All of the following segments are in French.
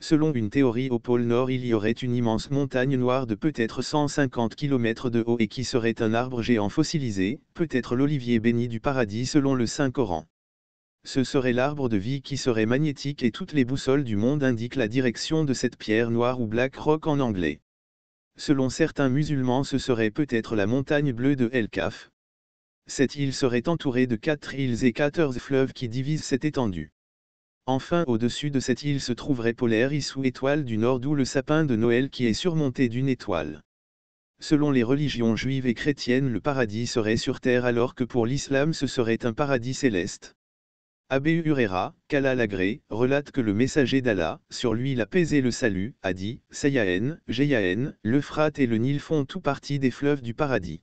Selon une théorie au pôle Nord il y aurait une immense montagne noire de peut-être 150 km de haut et qui serait un arbre géant fossilisé, peut-être l'olivier béni du paradis selon le Saint-Coran. Ce serait l'arbre de vie qui serait magnétique et toutes les boussoles du monde indiquent la direction de cette pierre noire ou black rock en anglais. Selon certains musulmans ce serait peut-être la montagne bleue de El Kaf. Cette île serait entourée de quatre îles et quatorze fleuves qui divisent cette étendue. Enfin au-dessus de cette île se trouverait Polaris ou étoile du nord d'où le sapin de Noël qui est surmonté d'une étoile. Selon les religions juives et chrétiennes le paradis serait sur terre alors que pour l'islam ce serait un paradis céleste. Abé Urera, Kala l'agré, relate que le messager d'Allah, sur lui la paix et le salut, a dit, Sayaen, le l'Euphrate et le Nil font tout partie des fleuves du paradis.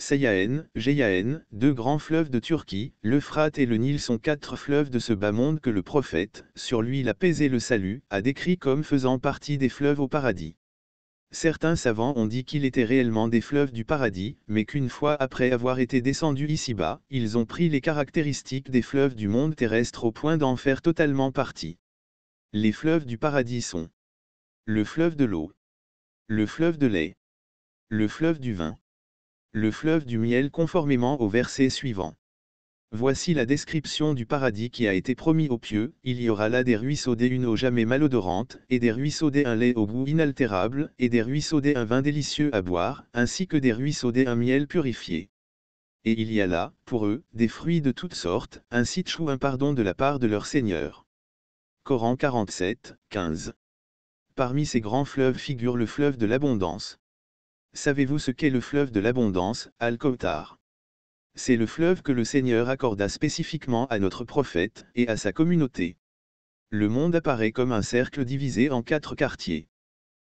Seyaen, Jeyaen, deux grands fleuves de Turquie, l'Euphrate et le Nil sont quatre fleuves de ce bas monde que le prophète, sur lui la paix et le salut, a décrit comme faisant partie des fleuves au paradis. Certains savants ont dit qu'ils étaient réellement des fleuves du paradis, mais qu'une fois après avoir été descendus ici-bas, ils ont pris les caractéristiques des fleuves du monde terrestre au point d'en faire totalement partie. Les fleuves du paradis sont le fleuve de l'eau, le fleuve de lait, le fleuve du vin, le fleuve du miel conformément au verset suivant. Voici la description du paradis qui a été promis aux pieux, il y aura là des ruisseaux des une eau jamais malodorante, et des ruisseaux d'un un lait au goût inaltérable, et des ruisseaux d'un un vin délicieux à boire, ainsi que des ruisseaux d'un un miel purifié. Et il y a là, pour eux, des fruits de toutes sortes, ainsi chou un pardon de la part de leur Seigneur. Coran 47, 15. Parmi ces grands fleuves figure le fleuve de l'abondance. Savez-vous ce qu'est le fleuve de l'abondance, Al-Kawthar C'est le fleuve que le Seigneur accorda spécifiquement à notre prophète et à sa communauté. Le monde apparaît comme un cercle divisé en quatre quartiers.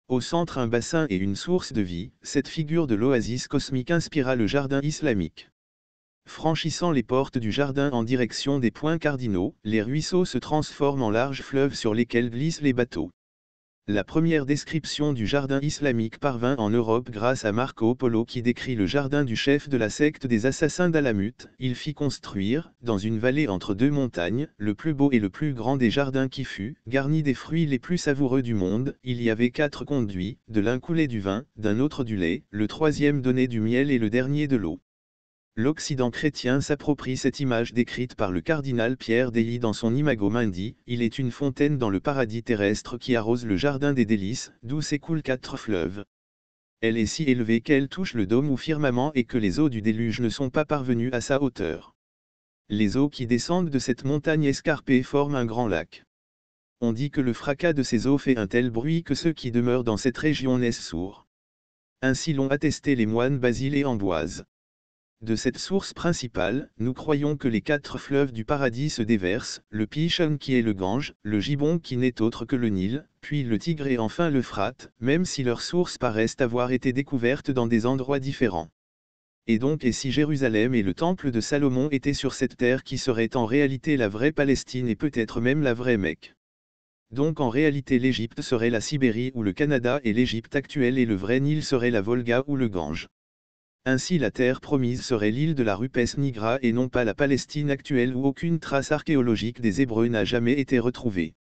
Au centre un bassin et une source de vie, cette figure de l'oasis cosmique inspira le jardin islamique. Franchissant les portes du jardin en direction des points cardinaux, les ruisseaux se transforment en larges fleuves sur lesquels glissent les bateaux. La première description du jardin islamique parvint en Europe grâce à Marco Polo qui décrit le jardin du chef de la secte des assassins d'Alamut. Il fit construire, dans une vallée entre deux montagnes, le plus beau et le plus grand des jardins qui fut, garni des fruits les plus savoureux du monde. Il y avait quatre conduits, de l'un coulait du vin, d'un autre du lait, le troisième donnait du miel et le dernier de l'eau l'Occident chrétien s'approprie cette image décrite par le cardinal Pierre Dely dans son Imago Mundi, il est une fontaine dans le paradis terrestre qui arrose le jardin des délices, d'où s'écoulent quatre fleuves. Elle est si élevée qu'elle touche le dôme ou firmament et que les eaux du déluge ne sont pas parvenues à sa hauteur. Les eaux qui descendent de cette montagne escarpée forment un grand lac. On dit que le fracas de ces eaux fait un tel bruit que ceux qui demeurent dans cette région naissent sourds. Ainsi l'ont attesté les moines Basile et Amboise. De cette source principale, nous croyons que les quatre fleuves du paradis se déversent, le Pishon qui est le Gange, le Gibon qui n'est autre que le Nil, puis le Tigre et enfin l'Euphrate, même si leurs sources paraissent avoir été découvertes dans des endroits différents. Et donc et si Jérusalem et le temple de Salomon étaient sur cette terre qui serait en réalité la vraie Palestine et peut-être même la vraie Mecque donc en réalité l'Égypte serait la Sibérie ou le Canada et l'Égypte actuelle et le vrai Nil serait la Volga ou le Gange. Ainsi la terre promise serait l'île de la Rupes Nigra et non pas la Palestine actuelle où aucune trace archéologique des Hébreux n'a jamais été retrouvée.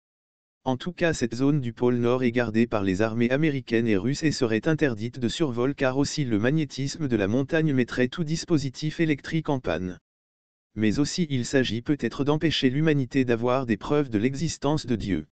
En tout cas cette zone du pôle Nord est gardée par les armées américaines et russes et serait interdite de survol car aussi le magnétisme de la montagne mettrait tout dispositif électrique en panne. Mais aussi il s'agit peut-être d'empêcher l'humanité d'avoir des preuves de l'existence de Dieu.